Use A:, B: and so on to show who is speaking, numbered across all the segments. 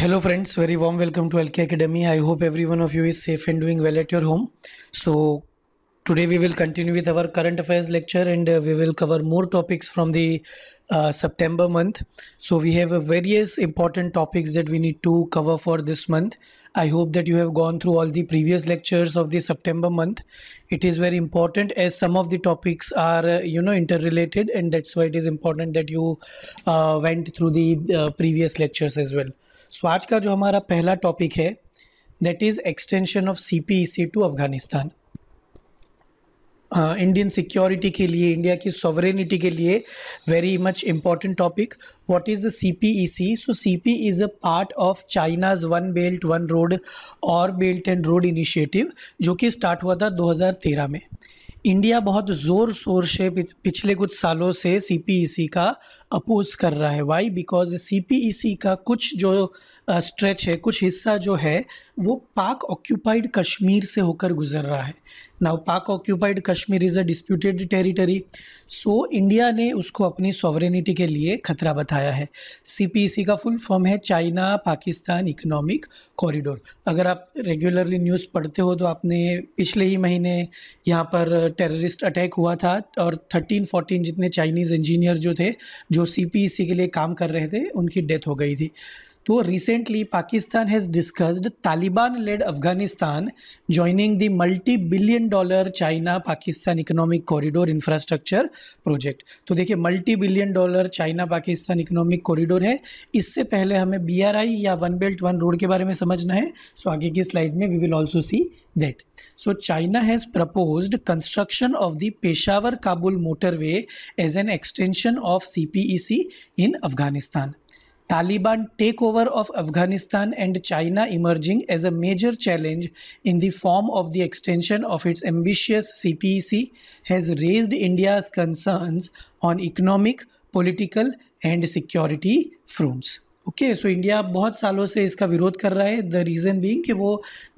A: hello friends very warm welcome to lk academy i hope every one of you is safe and doing well at your home so today we will continue with our current affairs lecture and uh, we will cover more topics from the uh, september month so we have uh, various important topics that we need to cover for this month i hope that you have gone through all the previous lectures of the september month it is very important as some of the topics are uh, you know interrelated and that's why it is important that you uh, went through the uh, previous lectures as well सो आज का जो हमारा पहला topic है that is extension of C P E C to Afghanistan Indian security के लिए India की sovereignty के लिए very much important topic what is the C P E C so C P is a part of China's one belt one road और belt and road initiative जो कि start हुआ था 2013 में इंडिया बहुत ज़ोर शोर से पिछले कुछ सालों से सी e का अपोज कर रहा है वाई बिकॉज सी का कुछ जो स्ट्रेच है कुछ हिस्सा जो है वो पाक ऑक्यूपाइड कश्मीर से होकर गुजर रहा है now Pak occupied Kashmir is a disputed territory so India ने उसको अपनी सॉवरेनिटी के लिए खतरा बताया है सी e का फुल फॉर्म है चाइना पाकिस्तान इकोनॉमिक कॉरिडोर अगर आप रेगुलरली न्यूज़ पढ़ते हो तो आपने पिछले ही महीने यहाँ पर टेररिस्ट अटैक हुआ था और थर्टीन फोर्टीन जितने चाइनीज़ इंजीनियर जो थे जो सी e के लिए काम कर रहे थे उनकी डेथ हो गई थी तो recently Pakistan has discussed Taliban led Afghanistan joining the multi billion dollar China Pakistan economic corridor infrastructure project तो देखिए multi billion dollar China Pakistan economic corridor है इससे पहले हमें बी या वन बेल्ट वन रोड के बारे में समझना है सो आगे की स्लाइड में we will also see that so China has propose construction of the Peshawar Kabul motorway as an extension of C in Afghanistan Taliban takeover of Afghanistan and China emerging as a major challenge in the form of the extension of its ambitious CPEC has raised India's concerns on economic, political, and security fronts. Okay so India बहुत सालों से इसका विरोध कर रहा है the reason being कि वो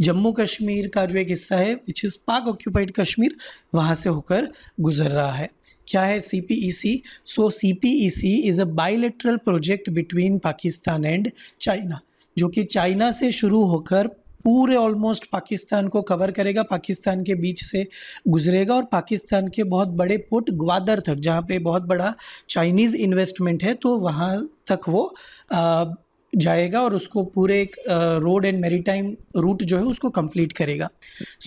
A: जम्मू कश्मीर का जो एक हिस्सा है which is Pak occupied Kashmir वहाँ से होकर गुजर रहा है क्या है C P E C so C P E C is a bilateral project between Pakistan and China जो कि चाइना से शुरू होकर पूरे ऑलमोस्ट पाकिस्तान को कवर करेगा पाकिस्तान के बीच से गुजरेगा और पाकिस्तान के बहुत बड़े पोर्ट ग्वादर तक जहाँ पे बहुत बड़ा चाइनीज़ इन्वेस्टमेंट है तो वहाँ तक वो आ, जाएगा और उसको पूरे एक रोड एंड मेरीटाइम रूट जो है उसको कंप्लीट करेगा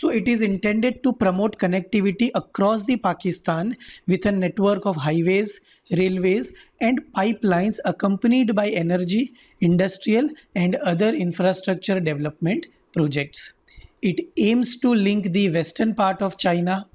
A: so it is intended to promote connectivity across the Pakistan with a network of highways railways and pipelines accompanied by energy industrial and other infrastructure development projects. It aims to link the western part of China,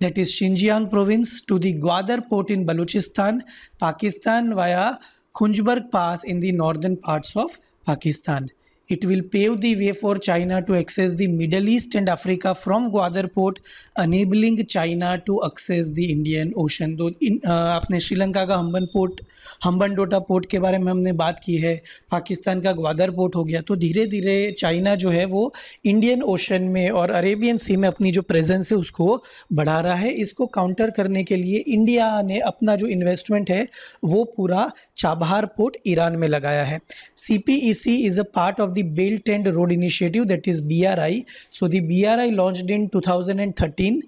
A: that is Xinjiang province, to the Gwadar port in Balochistan, Pakistan via Kunjberg Pass in the northern parts of Pakistan. It will pave the way for China to access the Middle East and Africa from Gwadar port, enabling China to access the Indian Ocean. तो इन आपने श्रीलंका का हम्बन port Hambantota port के बारे में हमने बात की है पाकिस्तान का ग्वादर पोर्ट हो गया तो धीरे धीरे चाइना जो है वो इंडियन ओशन में और अरेबियन सी में अपनी जो प्रेजेंस है उसको बढ़ा रहा है इसको काउंटर करने के लिए इंडिया ने अपना जो इन्वेस्टमेंट है वो पूरा चाबहार पोर्ट ईरान में लगाया है C P E C is a part of the Belt and Road Initiative that is BRI. So the BRI launched in 2013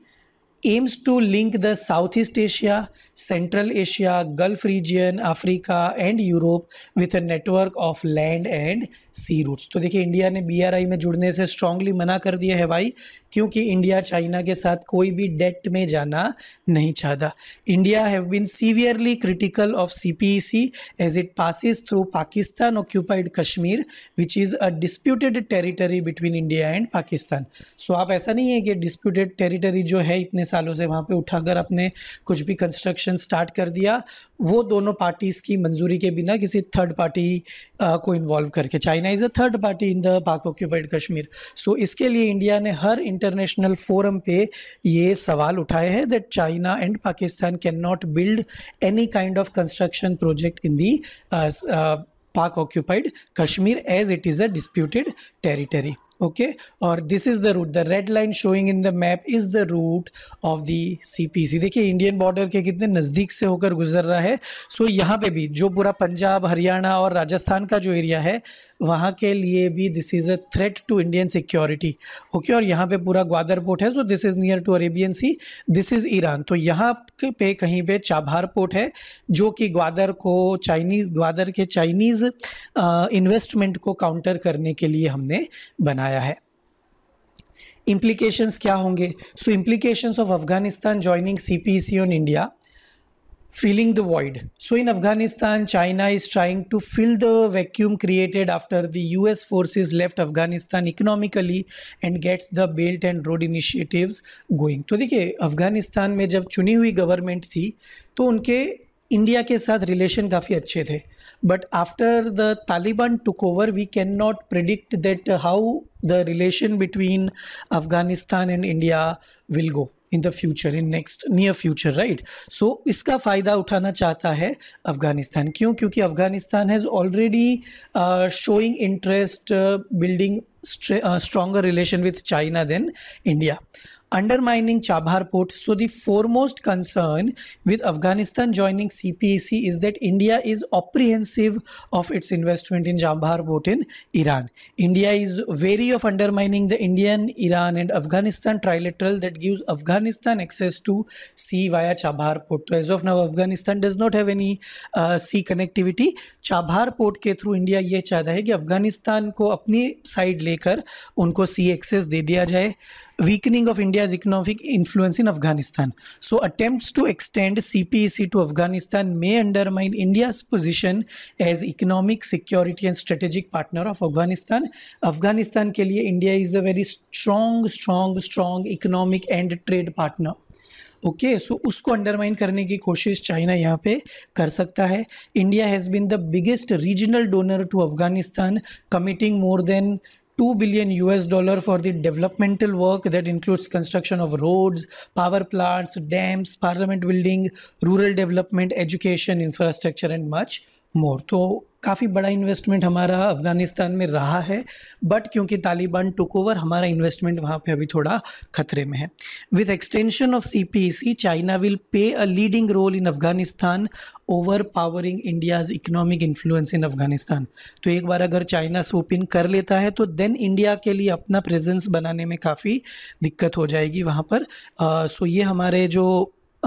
A: aims to link the Southeast Asia, Central Asia, Gulf region, Africa and Europe with a network of land and sea routes तो देखिए India ने आई में जुड़ने से strongly मना कर दिया है भाई क्योंकि इंडिया चाइना के साथ कोई भी डेट में जाना नहीं चाहता India have been severely critical of C P E C as it passes through Pakistan occupied Kashmir which is a disputed territory between India and Pakistan so आप ऐसा नहीं है कि डिस्प्यूटेड टेरिटरी जो है इतने सालों से वहाँ पे उठाकर अपने कुछ भी कंस्ट्रक्शन स्टार्ट कर दिया वो दोनों पार्टीज़ की मंजूरी के बिना किसी थर्ड पार्टी आ, को इन्वॉल्व करके China is a third party in the Pak occupied Kashmir so इसके लिए इंडिया ने हर इंटरनेशनल फोरम पे ये सवाल उठाए हैं that China and Pakistan can not build any kind of construction project in the Pak occupied Kashmir as it is a disputed territory okay or this is the route the red line showing in the map is the route of the cpc dekhiye indian border ke kitne नज़दीक se hokar guzar raha hai so, yahan pe bhi jo pura punjab haryana aur rajasthan ka jo area hai वहाँ के लिए भी this is a threat to Indian security okay और यहाँ पे पूरा Gwadar port है so this is near to Arabian sea this is Iran तो यहाँ पे कहीं पे चाबहार पोर्ट है जो कि ग्वादर को चाइनीज़ ग्वादर के चाइनीज़ इन्वेस्टमेंट को काउंटर करने के लिए हमने बनाया है इम्प्लीकेशंस क्या होंगे so implications of Afghanistan joining C P C on India filling the void. So in Afghanistan, China is trying to fill the vacuum created after the US forces left Afghanistan economically and gets the Belt and Road initiatives going. तो देखिए अफगानिस्तान में जब चुनी हुई government थी तो उनके India के साथ रिलेशन काफ़ी अच्छे थे but after the Taliban took over we can not predict that how the relation between Afghanistan and India will go in the future in next near future right so इसका फ़ायदा उठाना चाहता है अफ़गानिस्तान क्यों क्योंकि Afghanistan has already showing interest building stronger relation with China than India undermining Chabhar port. So the foremost concern with Afghanistan joining CPEC is that India is apprehensive of its investment in Chabhar port in Iran. India is wary of undermining the Indian, Iran and Afghanistan trilateral that gives Afghanistan access to sea via Chabhar port. So as of now Afghanistan does not have any uh, sea connectivity. Chabhar port के through India ये चाहता है कि अफगानिस्तान को अपनी side लेकर उनको sea access दे दिया जाए weakening of India's economic influence in Afghanistan. So attempts to extend CPEC to Afghanistan may undermine India's position as economic, security and strategic partner of Afghanistan. Afghanistan ke liye India is a very strong, strong, strong economic and trade partner. Okay okay, so so उसको undermine करने की कोशिश China यहाँ पे कर सकता है India has been the biggest regional donor to Afghanistan committing more than 2 billion US dollar for the developmental work that includes construction of roads, power plants, dams, parliament building, rural development, education, infrastructure and much more. So काफ़ी बड़ा investment हमारा अफ़गानिस्तान में रहा है but क्योंकि Taliban took over हमारा investment वहाँ पे अभी थोड़ा खतरे में है with extension of C P C China will pay a leading role in Afghanistan overpowering India's economic influence in Afghanistan तो एक बार अगर चाइना स्वूप इन कर लेता है तो देन इंडिया के लिए अपना प्रेजेंस बनाने में काफ़ी दिक्कत हो जाएगी वहाँ पर सो uh, so ये हमारे जो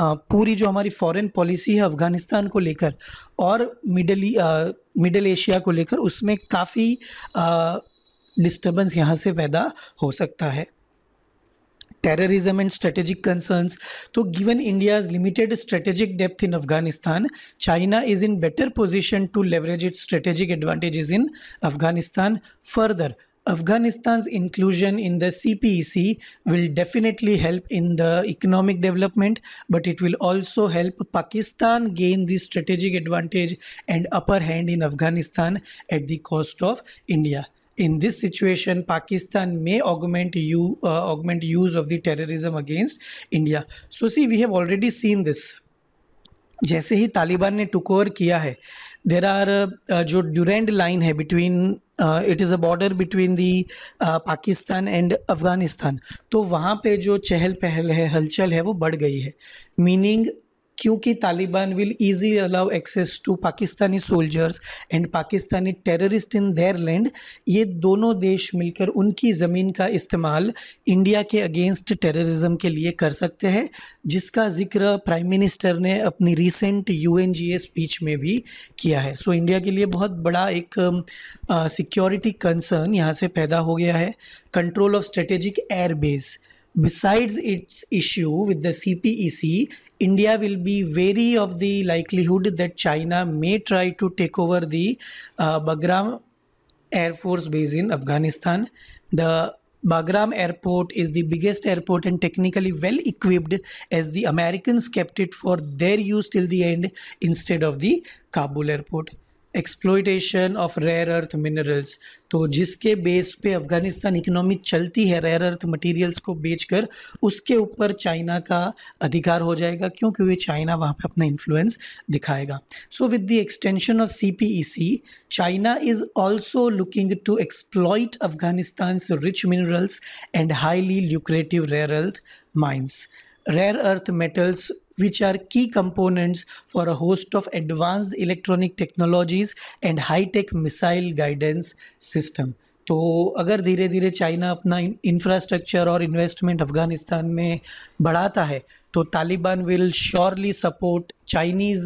A: पूरी जो हमारी फॉरेन पॉलिसी है अफगानिस्तान को लेकर और मिडल मिडल एशिया को लेकर उसमें काफ़ी डिस्टर्बेंस यहाँ से पैदा हो सकता है टेररिज्म एंड स्ट्रेटेजिक कंसर्न्स तो given India's limited strategic depth in Afghanistan China is in better position to leverage it strategic advantage in Afghanistan further Afghanistan's inclusion in the CPEC will definitely help in the economic development, but it will also help Pakistan gain the strategic advantage and upper hand in Afghanistan at the cost of India. In this situation, Pakistan may augment, you, uh, augment use of the terrorism against India. So, see, we have already seen this. जैसे ही तालिबान ने took over किया है there are uh, जो Durand line है between it is a border between the Pakistan and Afghanistan तो वहाँ पे जो चहल पहल है हलचल है वो बढ़ गई है मीनिंग क्योंकि Taliban will easy allow access to Pakistani soldiers and Pakistani terrorist in their land ये दोनों देश मिलकर उनकी ज़मीन का इस्तेमाल इंडिया के अगेंस्ट टेररिज्म के लिए कर सकते हैं जिसका जिक्र प्राइम मिनिस्टर ने अपनी रिसेंट यू स्पीच में भी किया है सो so, इंडिया के लिए बहुत बड़ा एक सिक्योरिटी कंसर्न यहाँ से पैदा हो गया है control of strategic airbase besides its issue with the CPEC, India will be wary of the likelihood that China may try to take over the uh, Bagram Air Force Base in Afghanistan. The Bagram Airport is the biggest airport and technically well equipped as the Americans kept it for their use till the end instead of the Kabul airport. Exploitation of rare earth minerals तो जिसके base पे Afghanistan economy चलती है rare earth materials को बेचकर उसके ऊपर China का अधिकार हो जाएगा क्योंकि क्योंकि चाइना वहाँ पे अपना इन्फ्लुएंस दिखाएगा so with the extension of C P E C China is also looking to exploit Afghanistan rich minerals and highly lucrative rare earth mines rare earth metals which are key components for a host of advanced electronic technologies and high tech missile guidance system तो अगर धीरे धीरे China अपना infrastructure और investment Afghanistan में बढ़ाता है तो Taliban will surely support Chinese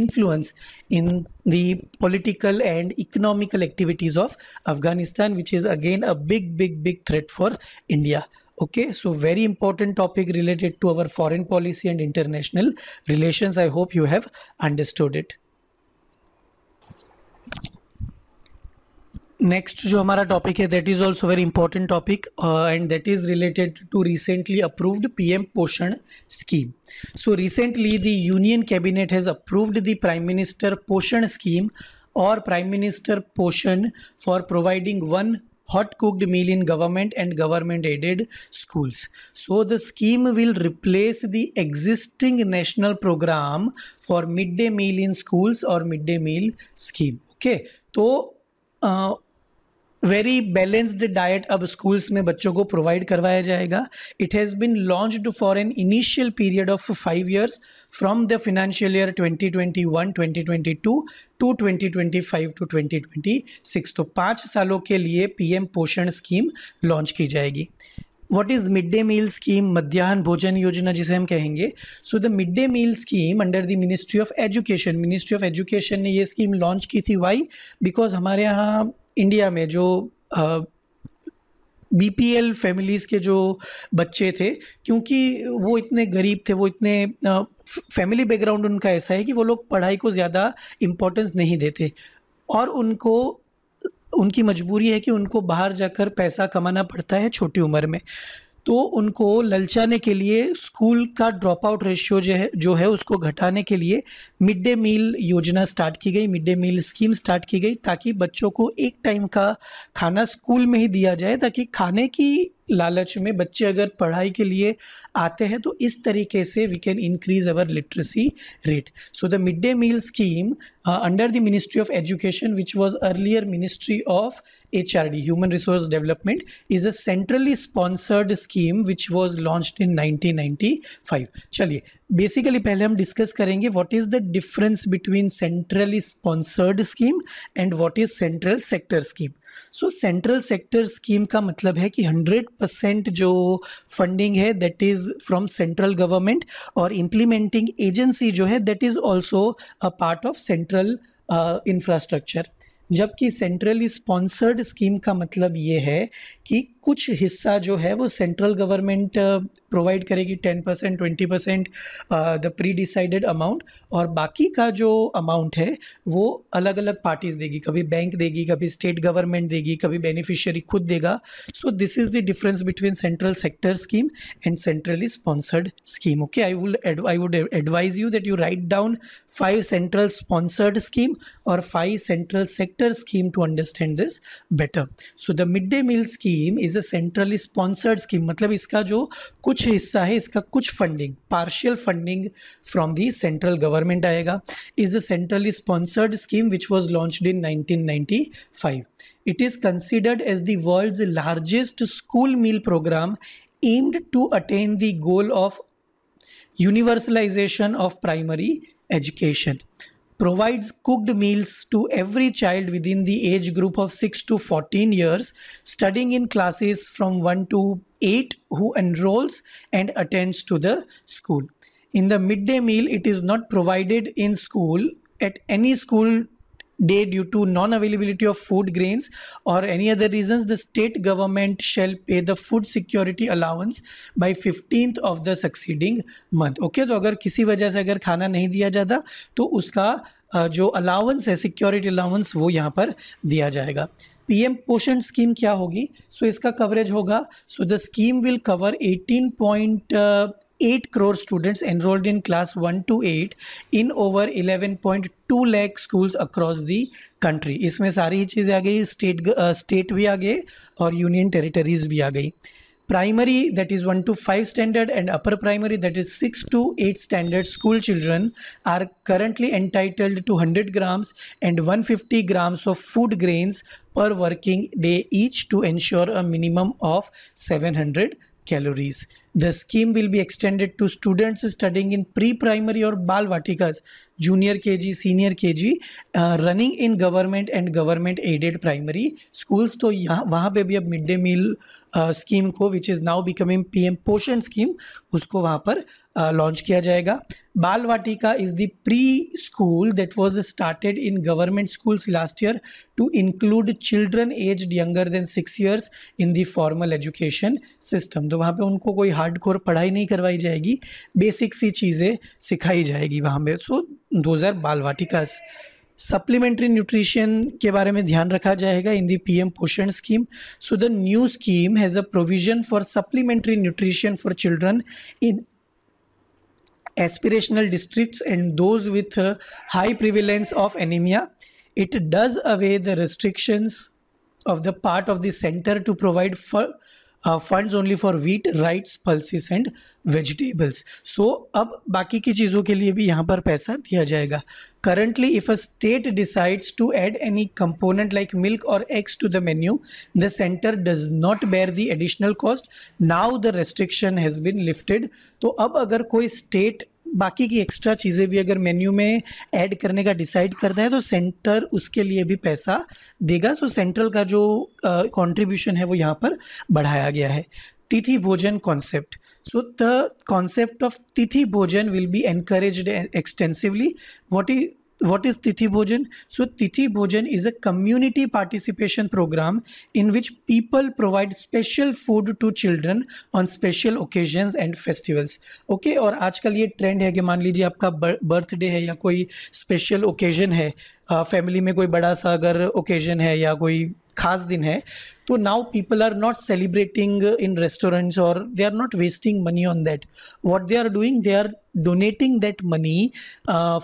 A: influence in the political and economical activities of Afghanistan which is again a big big big threat for India okay so very important topic related to our foreign policy and international relations i hope you have understood it next जो हमारा topic है that is also very important topic and that is related to recently approved PM Poshan scheme so recently the union cabinet has approved the prime minister Poshan scheme or prime minister portion for providing 1 hot cooked meal in government and government aided schools so the scheme will replace the existing national program for midday meal in schools or midday meal scheme okay so very balanced diet अब schools में बच्चों को provide करवाया जाएगा it has been launched for an initial period of five years from the financial year 2021, 2022 to five to six तो पाँच सालों के लिए पीएम पोषण स्कीम लॉन्च की जाएगी what is mid day meal scheme मध्यान्ह भोजन योजना जिसे हम कहेंगे so the mid day meal scheme under the ministry of education ministry of education ने ये स्कीम लॉन्च की थी वाई बिकॉज हमारे यहाँ इंडिया में जो बी पी एल फैमिलीज़ के जो बच्चे थे क्योंकि वो इतने गरीब थे वो इतने फैमिली बैकग्राउंड उनका ऐसा है कि वो लोग पढ़ाई को ज़्यादा इम्पोर्टेंस नहीं देते और उनको उनकी मजबूरी है कि उनको बाहर जाकर पैसा कमाना पड़ता है छोटी उम्र में तो उनको ललचाने के लिए स्कूल का ड्रॉप आउट रेशियो जो है जो है उसको घटाने के लिए मिड डे मील योजना स्टार्ट की गई mid day meal scheme start की गई ताकि बच्चों को एक टाइम का खाना स्कूल में ही दिया जाए ताकि खाने की लालच में बच्चे अगर पढ़ाई के लिए आते हैं तो इस तरीके से we can increase our literacy rate so the mid day meal scheme under the ministry of education which was earlier ministry of H R D human resource development is a centrally sponsored scheme which was launch in nineteen ninety five चलिए basically पहले हम discuss करेंगे what is the difference between centrally sponsored scheme and what is central sector scheme so central sector scheme का मतलब है कि 100 percent जो funding है that is from central government और इम्प्लीमेंटिंग एजेंसी जो है that is also a part of central infrastructure जबकि सेंट्रली स्पॉन्सर्ड स्कीम का मतलब ये है कि कुछ हिस्सा जो है वो सेंट्रल गवर्नमेंट प्रोवाइड करेगी ten percent twenty percent the pre decided amount और बाकी का जो अमाउंट है वो अलग अलग पार्टीज़ देगी कभी बैंक देगी कभी स्टेट गवर्नमेंट देगी कभी बेनिफिशियरी खुद देगा so this is the difference between central sector scheme and centrally sponsored scheme okay I will I would advise you that you write down five central sponsored scheme और five central sector scheme to understand this better so the mid day meal scheme scheme is a centrally sponsored scheme मतलब इसका जो कुछ हिस्सा है इसका कुछ funding partial funding from the central government आएगा is a centrally sponsored scheme which was launch in nineteen it is considered as the world's largest school meal programme aimed to attain the goal of universalisation of primary education provides cooked meals to every child within the age group of 6 to 14 years studying in classes from 1 to 8 who enrolls and attends to the school. In the midday meal, it is not provided in school at any school day due to non-availability of food grains or any other reasons, the state government shall pay the food security allowance by 15th of the succeeding month. Okay, to agar kisi wajah se agar khana nahi diya jata to uska जो allowance है security allowance वो यहाँ पर दिया जाएगा PM Poshan scheme क्या होगी सो so, इसका कवरेज होगा so the scheme will cover point 8 crore students enrolled in class 1 to 8 in over 11.2 lakh schools across the country इसमें सारी ही चीज़ें आ गई स्टेट स्टेट भी आ गए और यूनियन टेरिटरीज भी आ गई primary that is 1 to 5 standard and upper primary that is 6 to 8 standard school children are currently entitled to 100 grams and 150 grams of food grains per working day each to ensure a minimum of 700 calories the scheme will be extended to students studying in pre primary और Bal Bal junior K G senior K G running in government and government aided primary schools तो यहाँ वहाँ पर भी अब mid day meal scheme को which is now becoming P M Poshan scheme उसको वहाँ पर लॉन्च uh, किया जाएगा Bal Vatika is the pre school that was started in government schools last year to include children aged younger than six years in the formal education system तो वहाँ पर उनको कोई हार्ड कोर पढ़ाई नहीं करवाई जाएगी बेसिक सी चीज़ें सिखाई जाएगी वहाँ पे सो दो हज़ार बाल वाटिका सप्लीमेंट्री न्यूट्रिशन के बारे में ध्यान रखा जाएगा in the PM Poshan scheme so the new scheme has a provision for supplementary nutrition for children in aspirational districts and those with high prevalence of anaemia it does away the restrictions of the part of the centre to provide for funds only for wheat rice pulses and vegetables so अब बाकी की चीज़ों के लिए भी यहाँ पर पैसा दिया जाएगा currently if a state decides to add any component like milk और eggs to the menu the centre does not bear the additional cost now the restriction has been lifted तो अब अगर कोई स्टेट बाकी की एक्स्ट्रा चीज़ें भी अगर मेन्यू में ऐड करने का डिसाइड करता है तो सेंटर उसके लिए भी पैसा देगा सो सेंट्रल का जो कॉन्ट्रीब्यूशन है वो यहाँ पर बढ़ाया गया है Tithi Bhojan concept so the concept of Tithi Bhojan will be encouraged extensively what is what is Tithi Bhojan? So, Tithi Bhojan is a community participation program in which people provide special food to children on special occasions and festivals. Okay, aur aajkal ye trend hai ki maan lijiye aapka birthday hai ya koi special occasion hai family में कोई बड़ा सा अगर occasion है या कोई खास दिन है तो now people are not celebrating in restaurants और they are not wasting money on that what they are doing they are donating that money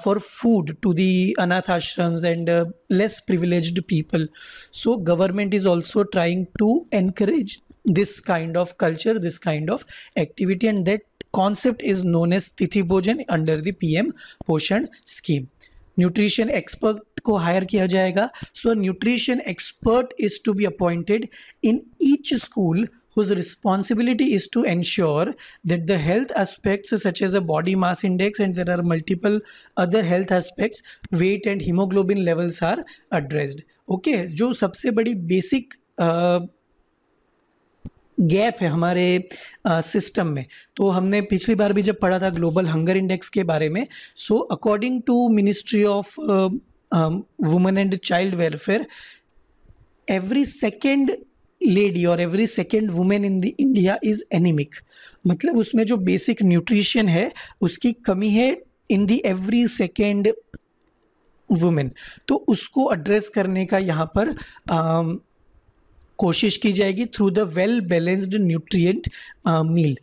A: for food to the अनाथ ashrams and less privilege people so government is also trying to encourage this kind of culture this kind of activity and that concept is known as Tithi Bhojan under the P M Poshan scheme nutrition expert को higher किया जाएगा so nutrition expert is to be appointed in each school whose responsibility is to ensure that the health aspects such as a body mass index and there are multiple other health aspects weight and hemoglobin levels are addressed okay जो सबसे बड़ी basic uh, gap है हमारे system में तो हमने पिछली बार भी जब पढ़ा था ग्लोबल हंगर इंडेक्स के बारे में so according to ministry of women and child welfare every second lady और every second women in the India is anaemic मतलब उसमें जो बेसिक न्यूट्रिशन है उसकी कमी है in the every second women तो उसको एड्रेस करने का यहाँ पर um, कोशिश की जाएगी through the well balanced nutrient meal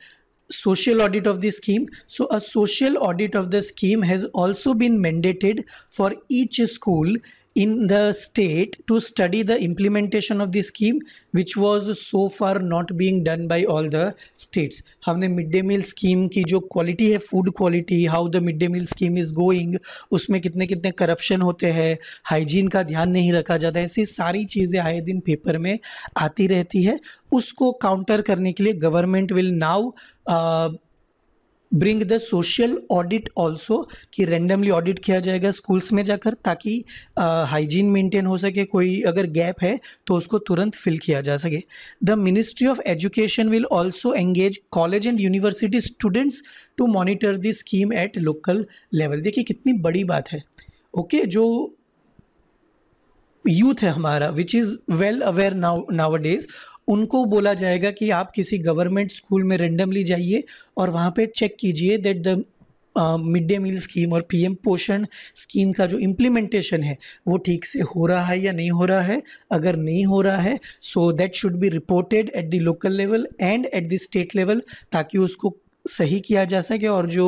A: social audit of the scheme. So a social audit of the scheme has also been mandated for each school in the state to study the implementation of the scheme which was so far not being done by all the states हमने mid day meal scheme की जो quality है food quality how the mid day meal scheme is going उसमें कितने कितने corruption होते हैं hygiene का ध्यान नहीं रखा जाता है ऐसी सारी चीज़ें आए दिन पेपर में आती रहती है उसको काउंटर करने के लिए government will now bring the social audit also कि रेंडमली ऑडिट किया जाएगा स्कूल्स में जाकर ताकि हाइजीन मेंटेन हो सके कोई अगर गैप है तो उसको तुरंत फिल किया जा सके the ministry of education will also engage college and university students to monitor the scheme at local level देखिए कितनी बड़ी बात है ओके okay, जो यूथ है हमारा which is well aware now nowadays उनको बोला जाएगा कि आप किसी गवर्नमेंट स्कूल में रेंडमली जाइए और वहाँ पे चेक कीजिए that the mid day meal scheme और पीएम पोषण स्कीम का जो इम्प्लीमेंटेशन है वो ठीक से हो रहा है या नहीं हो रहा है अगर नहीं हो रहा है so that should be reported at the local level and at the state level ताकि उसको सही किया जा सके और जो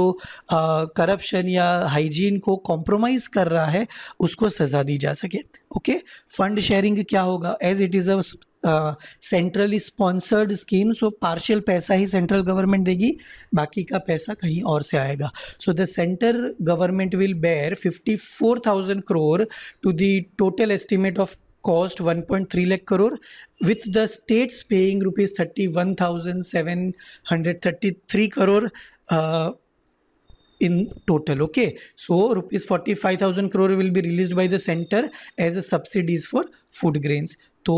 A: करप्शन uh, या हाइजीन को कॉम्प्रोमाइज़ कर रहा है उसको सज़ा दी जा सके ओके फंड शेयरिंग क्या होगा as it is a centrally sponsored scheme so partial पैसा ही सेंट्रल गवर्नमेंट देगी बाकी का पैसा कहीं और से आएगा so the centre government will bear fifty four thousand crore to the total estimate of cost 1.3 point three lakh crore with the states paying rupees thirty one thousand seven hundred thirty three crore in total okay so rupees forty five thousand crore will be release by the centre as a subsidies for food grains तो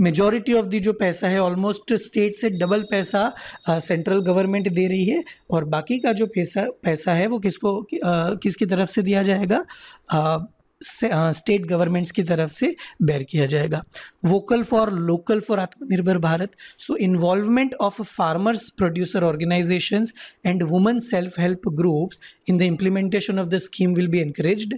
A: majority of the जो पैसा है almost state से double पैसा central uh, government दे रही है और बाकी का जो पैसा पैसा है वो किसको uh, किसकी तरफ से दिया जाएगा uh, स्टेट गवर्नमेंट्स की तरफ से बैर किया जाएगा vocal for local for Atmanirbhar Bharat so involvement of farmers producer organisation and women self help groups in the implementation of the scheme will be encourage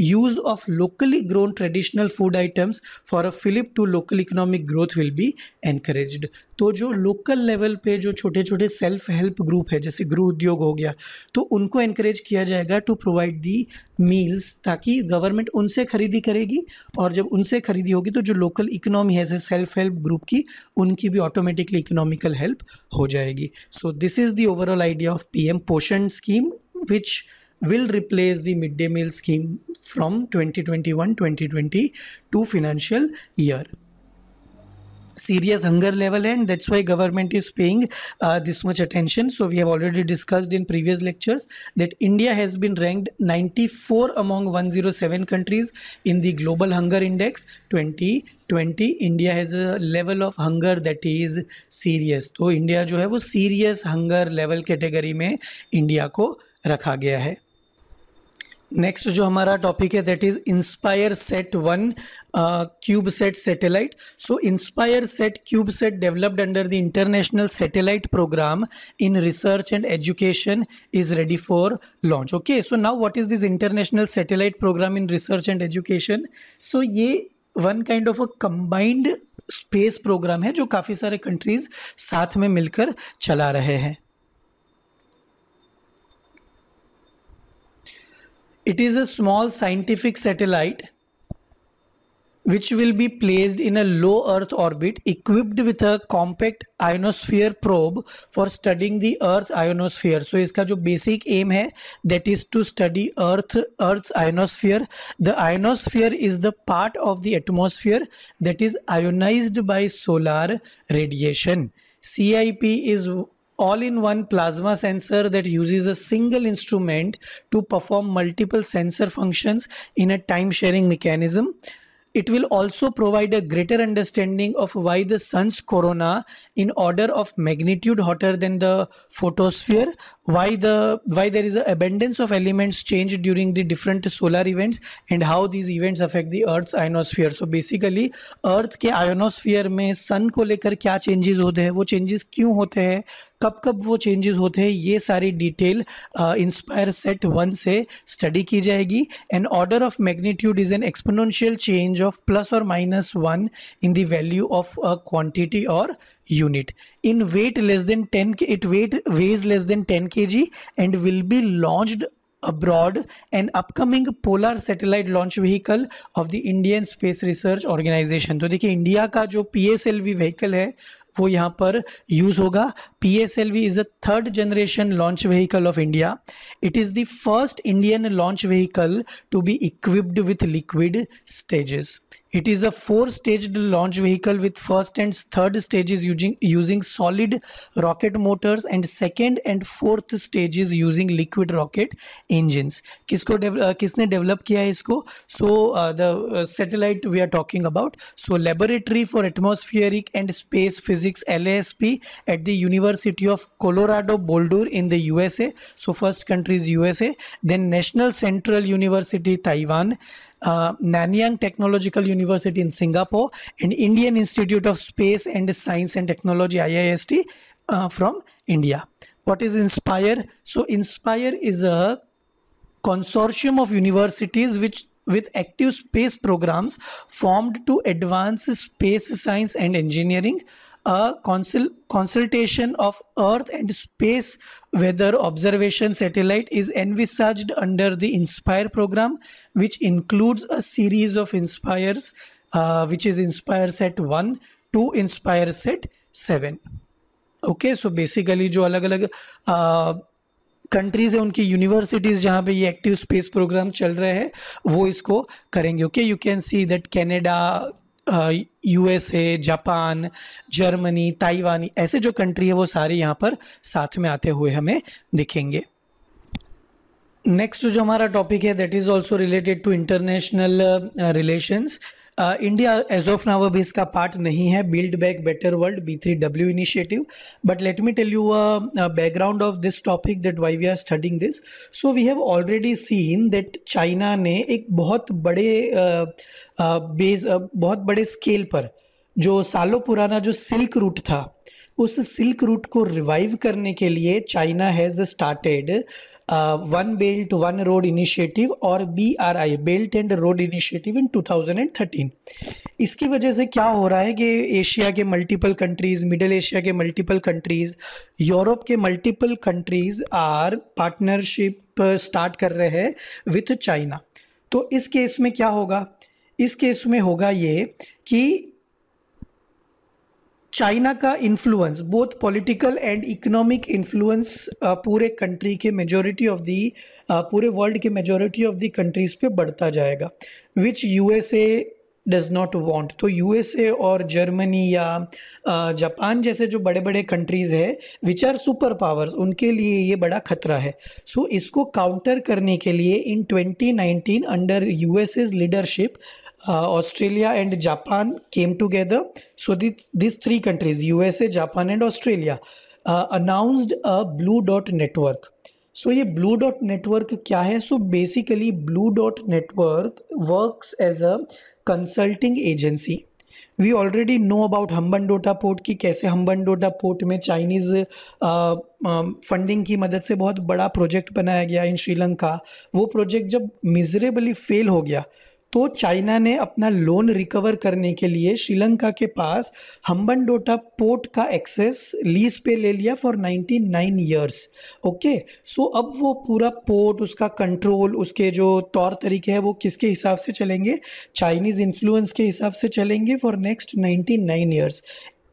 A: use of locally grown traditional food items for a fillip to local economic growth will be encourage तो जो local level पे जो छोटे छोटे self help group है जैसे गृह उद्योग हो गया तो उनको इनक्रेज किया जाएगा टू प्रोवाइड दी मील्स ताकि गवर्नमेंट उनसे खरीदी करेगी और जब उनसे खरीदी होगी तो जो लोकल इकोनॉमी है जैसे सेल्फ हेल्प ग्रुप की उनकी भी ऑटोमेटिकली इकोनॉमिकल हेल्प हो जाएगी so this is the overall idea of P M Poshan scheme which will replace meal scheme the twenty twenty one twenty twenty two financial year serious hunger level and that's why government is paying uh, this much attention so we have already discussed in previous lectures that india has been ranked 94 among 107 countries in the global hunger index 20 20 india has a level of hunger that is serious तो India जो है वो serious hunger level category में India को रखा गया है next जो हमारा टॉपिक है that is INSPIREsat one CubeSat satellite so INSPIREsat CubeSat developed under the international satellite programme in research and education is ready for launch okay so now what is this international satellite programme in research and education so ये one kind of a combined space programme है जो काफ़ी सारे countries साथ में मिलकर चला रहे हैं It is a small scientific satellite which will be placed in a low earth orbit equipped with a compact ionosphere probe for studying the earth ionosphere so iska jo basic aim hai that is to study earth earth's ionosphere the ionosphere is the part of the atmosphere that is ionized by solar radiation CIP is all in one plasma sensor that uses a single instrument to perform multiple sensor functions in a time sharing mechanism. It will also provide a greater understanding of why the sun's corona in order of magnitude hotter than the photosphere, why the why there is an abundance of elements changed during the different solar events and how these events affect the earth's ionosphere. So basically अर्थ के ionosphere में सन को लेकर क्या changes होते हैं वो changes क्यों होते हैं कब कब वो चेंजेस होते हैं ये सारी डिटेल इंस्पायर सेट वन से स्टडी की जाएगी and order of magnitude is an exponential change of plus और minus one in the value of quantity और unit in weight less than ten it weight weighs less than ten K G and will be abroad and upcoming polar satellite launch vehicle of the Indian space research organisation तो देखिए India का जो P S L we vehicle है वो यहाँ पर use होगा P S L V is the third generation launch vehicle of India it is the first Indian launch vehicle to be equipped with liquid stages It is a four-staged launch vehicle with first and third stages using, using solid rocket motors and second and fourth stages using liquid rocket engines. किसको uh, किसने develop किया है So uh, the uh, satellite we are talking about. So laboratory for atmospheric and space physics LASP at the University of Colorado Boulder in the USA. So first country is USA, then National Central University Taiwan, uh, Nanyang Technological University in Singapore and Indian Institute of Space and Science and Technology IIST uh, from India. What is Inspire? So Inspire is a consortium of universities which with active space programs formed to advance space science and engineering a consul consultation of Earth and space weather observation satellite is envisaged under the Inspire program, which includes a series of Inspires, uh, which is Inspire Set 1 to Inspire Set 7. okay so basically jo alag alag uh, countries है उनकी universities जहाँ पे ये active space programme चल रहे हैं वो इसको करेंगे okay you can see that Canada USA Japan Germany ताइवानी ऐसे जो कंट्री है वो सारे यहाँ पर साथ में आते हुए हमें दिखेंगे नेक्स्ट जो हमारा टॉपिक है that is also related to international relations India as of now अभी इसका पार्ट नहीं है build back better world B three W initiative but let me tell you a background of this topic that why we are studying this so we have already seen that China ने एक बहुत बड़े base uh, uh, uh, बहुत बड़े scale पर जो सालों पुराना जो सिल्क रूट था उस सिल्क रूट को रिवाइव करने के लिए China has started one belt one road initiative और B R I belt and road initiative in 2013 इसकी वजह से क्या हो रहा है कि एशिया के मल्टीपल कंट्रीज़ मिडिल एशिया के मल्टीपल कंट्रीज़ यूरोप के multiple countries are partnership start कर रहे हैं विथ चाइना तो इस केस में क्या होगा इस केस में होगा ये कि चाइना का influence both political and economic influence पूरे कंट्री के मेजॉरिटी ऑफ दी पूरे वर्ल्ड के मेजॉरिटी ऑफ दी कंट्रीज़ पे बढ़ता जाएगा which U S A does not want तो यू एस ए और जर्मनी या जापान जैसे जो बड़े बड़े कंट्रीज़ है विच आर सुपर पावर्स उनके लिए ये बड़ा खतरा है सो so, इसको काउंटर करने के लिए in twenty nineteen under U S as leadership Australia uh, Australia and Japan came together. This three countries U S A Japan and Australia announced a blue dot network so ये blue dot network क्या है so basically blue dot network works as a consulting agency we already know about Hambantota port की कैसे Hambantota port में Chinese funding uh, um, की मदद से बहुत बड़ा प्रोजेक्ट बनाया गया इन श्रीलंका वो प्रोजेक्ट जब मिजरेबली फेल हो गया तो चाइना ने अपना लोन रिकवर करने के लिए श्रीलंका के पास हम्बनडोटा पोर्ट का एक्सेस लीज पे ले लिया फॉर 99 ईयर्स ओके सो अब वो पूरा पोर्ट उसका कंट्रोल उसके जो तौर तरीके हैं वो किसके हिसाब से चलेंगे चाइनीज़ इन्फ्लुएंस के हिसाब से चलेंगे for next 99 years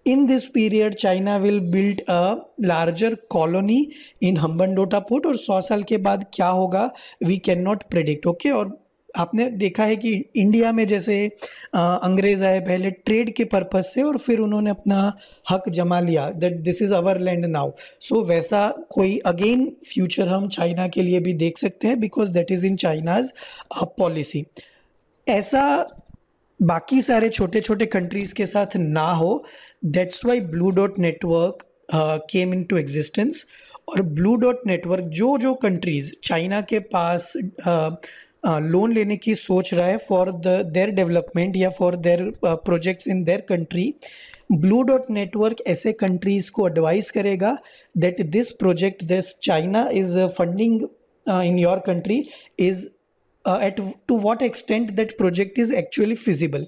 A: in this period China will build a larger colony in Hambantota port और सौ साल के बाद क्या होगा we can not predict okay और आपने देखा है कि इंडिया में जैसे अंग्रेज़ आए पहले ट्रेड के पर्पज़ से और फिर उन्होंने अपना हक जमा लिया that this is our land now so वैसा कोई अगेन फ्यूचर हम चाइना के लिए भी देख सकते हैं because that is in China's policy ऐसा बाकी सारे छोटे छोटे कंट्रीज़ के साथ ना हो that's why blue dot network came into existence और ब्लू डॉट नेटवर्क जो जो कंट्रीज़ चाइना के पास uh, लोन uh, लेने की सोच रहा है फॉर द देयर डेवलपमेंट या for their projects in their country blue dot network ऐसे कंट्रीज़ को एडवाइस करेगा that this project this China is funding in your country is at to what extent that project is actually feasible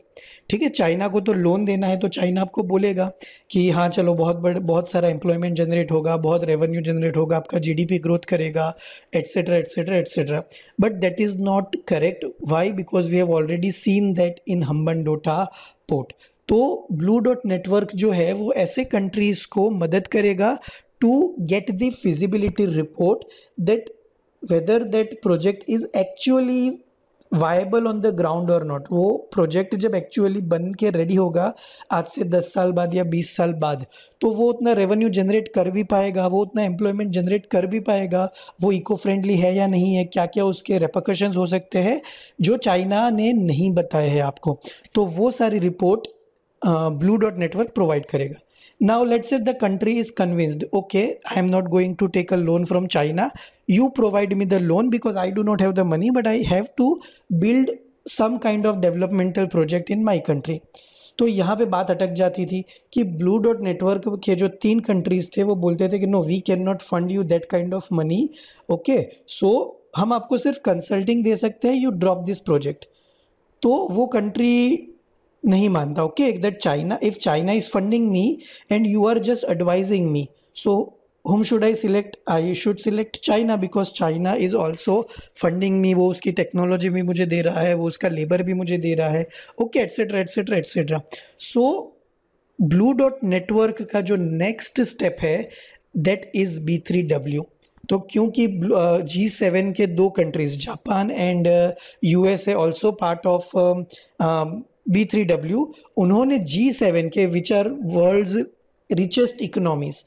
A: ठीक है China को तो loan देना है तो चाइना आपको बोलेगा कि हाँ चलो बहुत बड़े बहुत सारा एम्प्लॉयमेंट जनरेट होगा बहुत रेवेन्यू जनरेट होगा आपका जी डी पी ग्रोथ करेगा etcetera etcetera etcetera but that is not correct why because we have already seen that in Hambantota port तो ब्लू डॉट नेटवर्क जो है वो ऐसे कंट्रीज़ को मदद करेगा to get the feasibility report that whether that project is actually viable on the ground और not वो प्रोजेक्ट जब एक्चुअली बन के रेडी होगा आज से दस साल बाद या बीस साल बाद तो वो उतना रेवेन्यू जनरेट कर भी पाएगा वो उतना एम्प्लॉयमेंट जनरेट कर भी पाएगा वो इको फ्रेंडली है या नहीं है क्या क्या उसके रेपोकशन हो सकते हैं जो चाइना ने नहीं बताए है आपको तो वो सारी report blue dot network provide करेगा now let's say the country is convinced okay i am not going to take a loan from china you provide me the loan because i do not have the money but i have to build some kind of developmental project in my country तो यहाँ पे बात अटक जाती थी कि blue dot network के जो तीन कंट्रीज़ थे वो बोलते थे कि no we can not fund you that kind of money okay so हम आपको सिर्फ कंसल्टिंग दे सकते हैं यू ड्रॉप दिस प्रोजेक्ट तो वो कंट्री नहीं मानता okay that China if China is funding me and you are just advising me so whom should I select I should select China because China is also funding me वो उसकी technology भी मुझे दे रहा है वो उसका लेबर भी मुझे दे रहा है okay etcetera etcetera etcetera so blue dot network का जो नेक्स्ट स्टेप है that is B three W तो क्योंकि जी uh, सेवन के दो countries Japan and U S A also part of B three W उन्होंने जी सेवन के which are world richest economies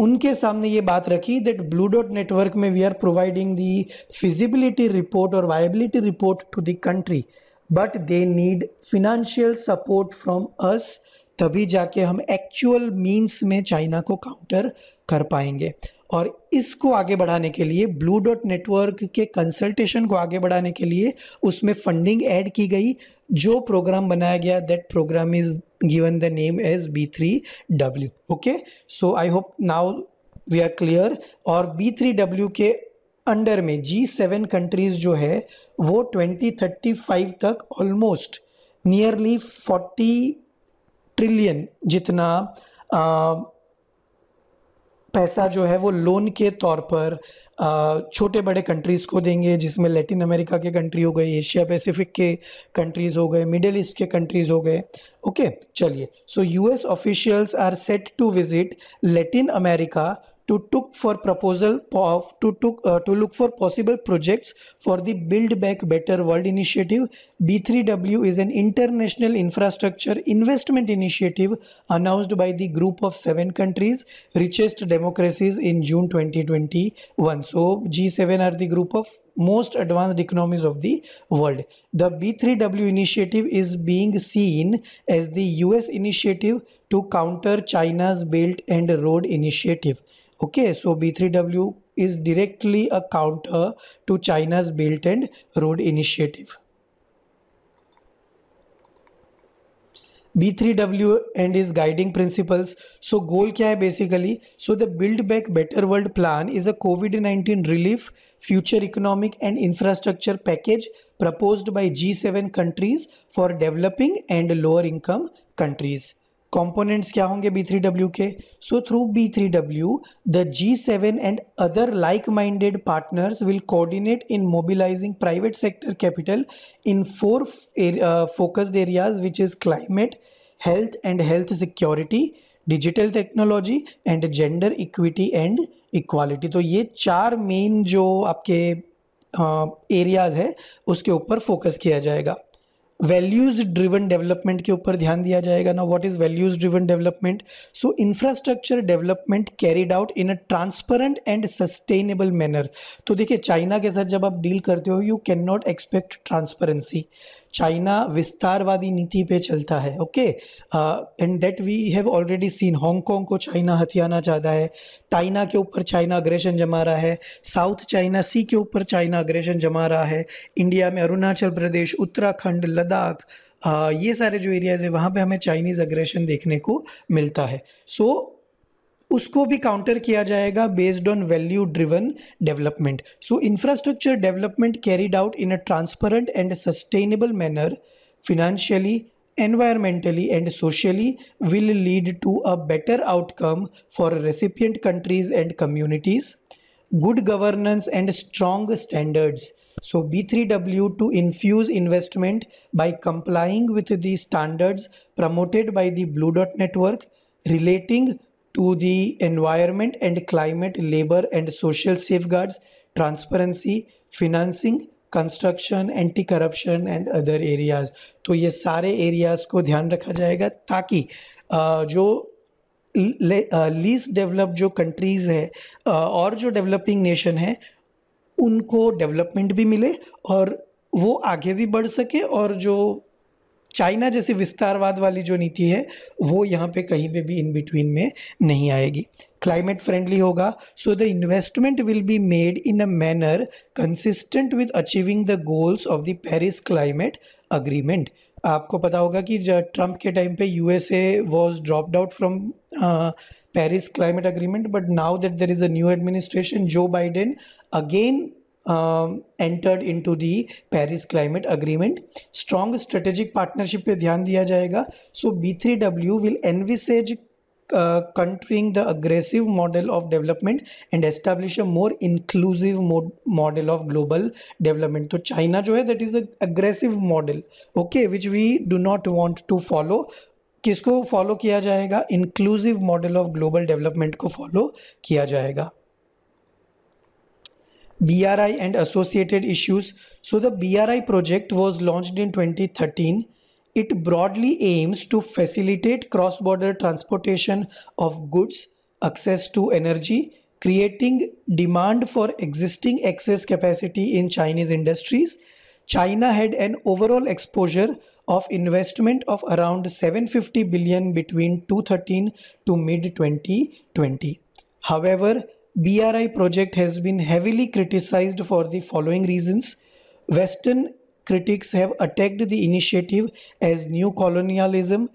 A: उनके सामने ये बात रखी दैट ब्लू डॉट नेटवर्क में we are providing the feasibility report और viability report to the country but they need financial support from us तभी जाके हम एक्चुअल मीन्स में चाइना को काउंटर कर पाएंगे और इसको आगे बढ़ाने के लिए ब्लू डॉट नेटवर्क के कंसल्टेशन को आगे बढ़ाने के लिए उसमें फंडिंग ऐड की गई जो प्रोग्राम बनाया गया that programme is given the name as B three W okay so I hope now we are clear और बी थ्री डब्ल्यू के अंडर में जी सेवन कंट्रीज़ जो है वो ट्वेंटी थर्टी फाइव तक ऑलमोस्ट नियरली फोर्टी ट्रिलियन जितना uh, पैसा जो है वो लोन के तौर पर छोटे बड़े कंट्रीज़ को देंगे जिसमें लेटिन अमेरिका के कंट्री हो गए एशिया पैसिफिक के कंट्रीज़ हो गए मिडिल ईस्ट के कंट्रीज़ हो गए ओके चलिए so US officials are set to visit Latin America to took for proposal of, to took uh, to look for possible projects for the Build Back Better World initiative. B3W is an international infrastructure investment initiative announced by the group of seven countries, richest democracies in June 2021. So G7 are the group of most advanced economies of the world. The B3W initiative is being seen as the US initiative to counter China's Belt and Road Initiative okay so b3w is directly a counter to china's belt and road initiative b3w and his guiding principles so goal kya hai basically so the build back better world plan is a covid-19 relief future economic and infrastructure package proposed by g7 countries for developing and lower income countries components क्या होंगे B three W के so through B three W the G seven and other like minded partners will coordinate in mobilising private sector capital in four focused areas which is climate health and health security digital technology and gender equity and equality तो ये चार main जो आपके areas uh, है उसके ऊपर focus किया जाएगा वैल्यूज ड्रिवन डेवलपमेंट के ऊपर ध्यान दिया जाएगा ना what is values driven development so infrastructure development carried out in a transparent and sustainable manner तो देखिए चाइना के साथ जब आप डील करते हो you can not expect transparency China विस्तारवादी नीति पे चलता है okay and that we have already seen Hong Kong को चाइना हथियाना चाहता है ताइना के ऊपर चाइना अग्रेशन जमा रहा है साउथ चाइना सी के ऊपर चाइना अग्रेशन जमा रहा है इंडिया में अरुणाचल प्रदेश उत्तराखंड लद्दाख ये सारे जो एरियाज़ है वहाँ पे हमें चाइनीज़ अग्रेशन देखने को मिलता है सो so, उसको भी काउंटर किया जाएगा based on value driven development so infrastructure development carried out in a transparent and sustainable manner financially environmentally and socially will lead to a better outcome for recipient countries and communities good governance and strong standards so B three W to infuse investment by complying with the standards promoted by the blue dot network relating to the environment and climate, labor and social safeguards, transparency, financing, construction anti corruption and other areas तो ये सारे areas को ध्यान रखा जाएगा ताकि जो least develop जो कंट्रीज़ है और जो डेवलपिंग नेशन है उनको डेवलपमेंट भी मिले और वो आगे भी बढ़ सके और जो चाइना जैसी विस्तारवाद वाली जो नीति है वो यहाँ पे कहीं पे भी इन बिटवीन में नहीं आएगी क्लाइमेट फ्रेंडली होगा so the investment will be made in a manner consistent with achieving the goals of the Paris climate agreement आपको पता होगा कि ट्रंप के टाइम पे USA was dropped out from Paris climate agreement but now that there is a new administration Joe Biden again um, entered into the Paris Climate Agreement. Strong strategic partnership पे ध्यान दिया जाएगा. So B3W will envisage uh, countering the aggressive model of development and establish a more inclusive mod model of global development. तो China जो है that is an aggressive model, okay, which we do not want to follow. किसको follow किया जाएगा inclusive model of global development को follow किया जाएगा BRI and associated issues. So the BRI project was launched in 2013. It broadly aims to facilitate cross-border transportation of goods, access to energy, creating demand for existing excess capacity in Chinese industries. China had an overall exposure of investment of around 750 billion between 2013 to mid 2020. However, BRI project has been heavily criticized for the following reasons. Western critics have attacked the initiative as new colonialism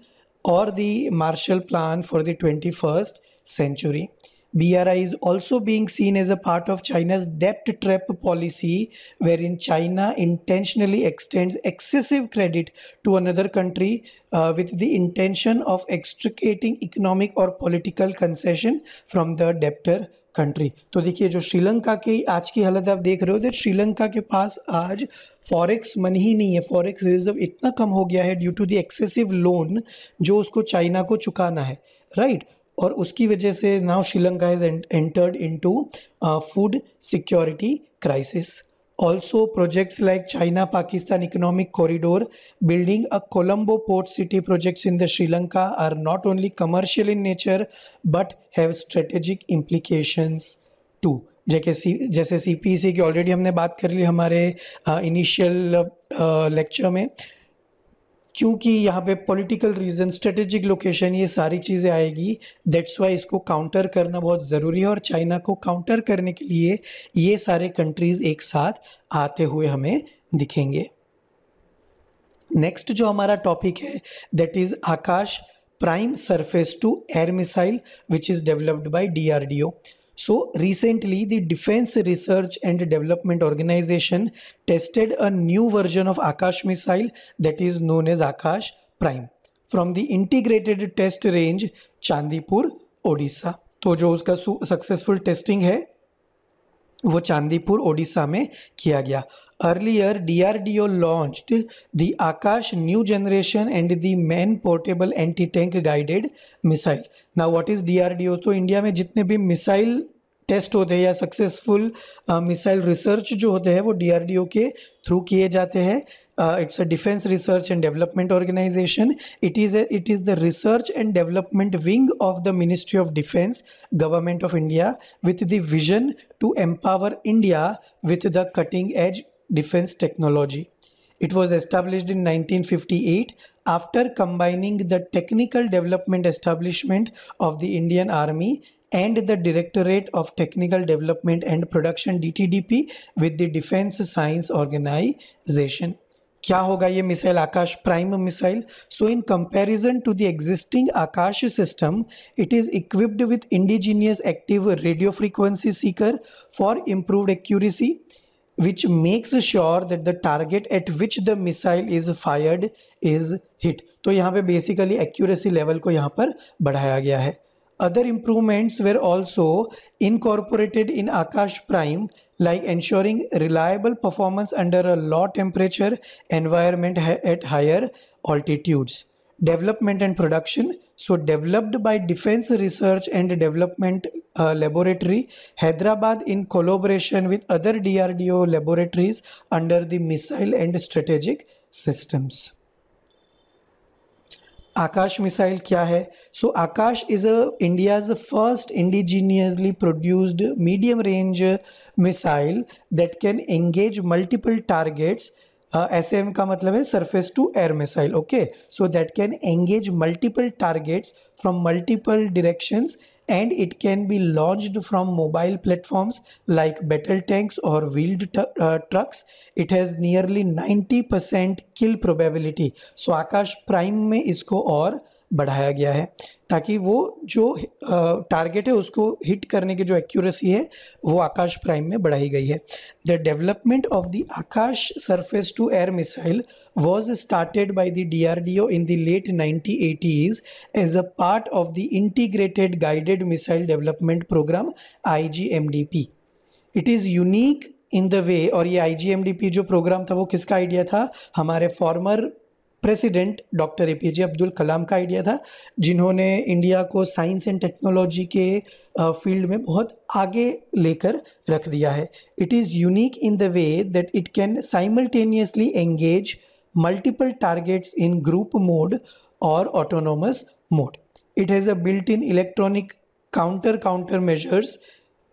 A: or the Marshall Plan for the 21st century. BRI is also being seen as a part of China's debt trap policy, wherein China intentionally extends excessive credit to another country uh, with the intention of extricating economic or political concession from the debtor country तो देखिए जो श्रीलंका की आज की हालत आप देख रहे हो तो श्रीलंका के पास आज फॉरेक्स मनी ही नहीं है फॉरेक्स रिजर्व इतना कम हो गया है due to the excessive loan जो उसको चाइना को चुकाना है राइट right? और उसकी वजह से now Sri Lanka is entered into food security crisis Also, projects like China-Pakistan Economic Corridor, building a Colombo port city projects in the Sri Lanka are not only commercial in nature but have strategic implications too. जैसे सी जैसे सी की already हमने बात कर ली हमारे initial lecture में क्योंकि यहाँ पे पॉलिटिकल रीज़न स्ट्रेटेजिक लोकेशन ये सारी चीज़ें आएगी दैट्स वाई इसको काउंटर करना बहुत ज़रूरी है और चाइना को काउंटर करने के लिए ये सारे कंट्रीज़ एक साथ आते हुए हमें दिखेंगे नेक्स्ट जो हमारा टॉपिक है that is Akash prime surface to air missile which is developed by D So, recently, the Defense Research and Development Organization tested a new version of Akash missile that is known as Akash Prime from the integrated test range Chandipur Odisha तो जो उसका successful testing है वो चांदीपुर ओडिशा में किया गया Earlier, DRDO launched the Akash new generation and the main portable anti-tank guided missile. Now, what is DRDO? तो India में जितने भी मिसाइल टेस्ट होते हैं या सक्सेसफुल मिसाइल रिसर्च जो होते हैं वो डीआरडीओ के थ्रू किए जाते हैं it's a defence research and development organisation it is it is the research and development wing of the ministry of defence government of India with the vision to empower India with the cutting edge defense technology. It was established in 1958 after combining the technical development establishment of the Indian Army and the Directorate of Technical Development and Production DTDP with the Defense Science Organization. क्या होगा ये missile Akash prime missile so in comparison to the existing Akash system it is equipped with indigenous active radio frequency seeker for improved accuracy which makes sure that the target at which the missile is fired is hit तो यहाँ पे basically accuracy level को यहाँ पर बढ़ाया गया है Other improvements were also incorporated in Akash Prime, like ensuring reliable performance under a low temperature environment at higher altitudes. development and production. So, developed by Defense Research and Development uh, Laboratory, Hyderabad, in collaboration with other DRDO laboratories under the Missile and Strategic Systems. Akash missile, क्या है So Akash is a India's first indigenously produced medium range missile that can engage multiple targets. S uh, का मतलब है surface to air missile okay so that can engage multiple targets from multiple directions and it can be launch from mobile platforms like battle tanks और wheeled trucks it has nearly 90% kill probability so Akash prime में इसको और बढ़ाया गया है ताकि वो जो टारगेट है उसको हिट करने की जो एक्यूरेसी है वो आकाश प्राइम में बढ़ाई गई है the development of the Akash surface to air missile was started by the D R D O in the late nineteen eighties as a part of the integrated guided missile development programme I G M D P it is unique in the way और ये आई जो programme था वो किसका idea था हमारे former president doctor A P J Abdul Kalam का idea था जिन्होंने इंडिया को साइंस एंड टेक्नोलॉजी के फील्ड में बहुत आगे लेकर रख दिया है it is unique in the way that it can simultaneously engage multiple targets in group mode और autonomous mode it has a built in electronic counter counter measures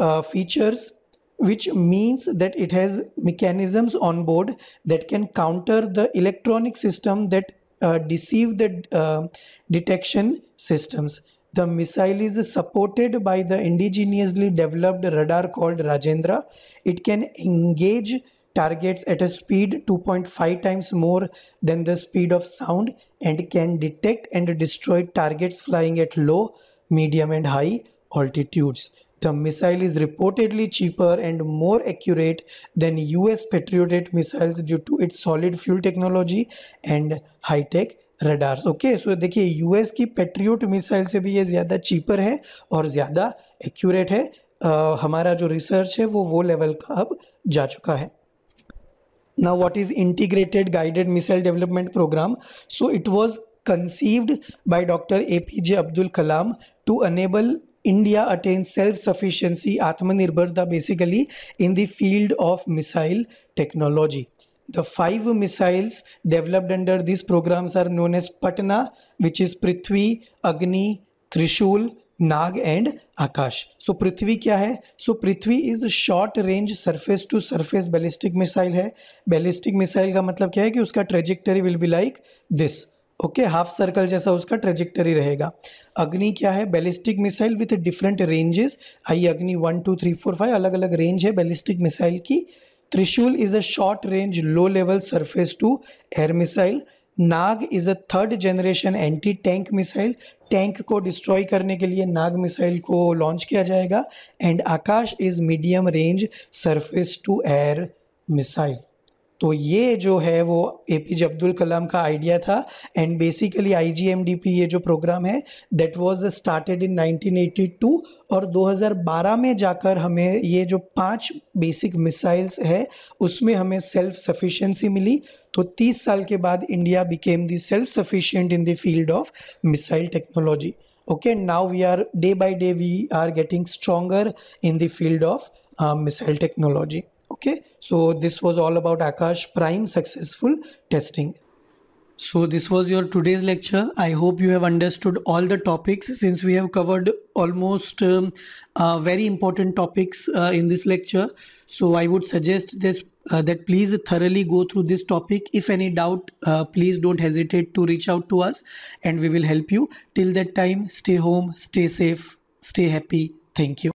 A: features which means that it has mechanisms on board that can counter the electronic system that uh, deceive the uh, detection systems. The missile is supported by the indigenously developed radar called Rajendra. It can engage targets at a speed 2.5 times more than the speed of sound and can detect and destroy targets flying at low, medium and high altitudes. The missile is reportedly cheaper and more accurate than US Patriot missiles due to its solid fuel technology and high tech radars okay so देखिए US की Patriot missile से भी ये ज़्यादा cheaper है और ज़्यादा accurate है uh, हमारा जो रिसर्च है वो वो लेवल का अब जा चुका है now what is integrated guided missile development program so it was conceived by dr apj abdul kalam to enable India attains self sufficiency, Atmanirbharta, basically in the field of missile technology. The five missiles developed under these programs are known as Patna, which is Prithvi, Agni, Trishul, Nag and Akash so Prithvi क्या है so Prithvi is short range surface to surface ballistic missile है ballistic missile का मतलब क्या है कि उसका trajectory will be like this okay half circle जैसा उसका ट्रेजिक्टरी रहेगा अग्नि क्या है ballistic missile with different ranges I Agni one two three four five अलग अलग रेंज है बैलिस्टिक मिसाइल की Trishul is a short range low level surface to air missile Nag is a third generation anti tank missile tank को destroy करने के लिए Nag missile को launch किया जाएगा and Akash is medium range surface to air missile तो ये जो है वो ए पी जे अब्दुल कलाम का आइडिया था and basically I G M D P ये जो प्रोग्राम है दैट वॉज स्टार्टेड इन 1982 और 2012 में जाकर हमें ये जो पांच बेसिक मिसाइल्स है उसमें हमें सेल्फ सफिशिएंसी मिली तो 30 साल के बाद India became the self sufficient in the field of missile technology okay now we are day by day we are getting stronger in the field of missile technology okay so this was all about akash prime successful testing so this was your today's lecture. I hope you have understood all the topics since we have covered almost um, uh, very important topics uh, in this lecture. So I would suggest this uh, that please thoroughly go through this topic. If any doubt, uh, please don't hesitate to reach out to us and we will help you. Till that time, stay home, stay safe, stay happy. Thank you.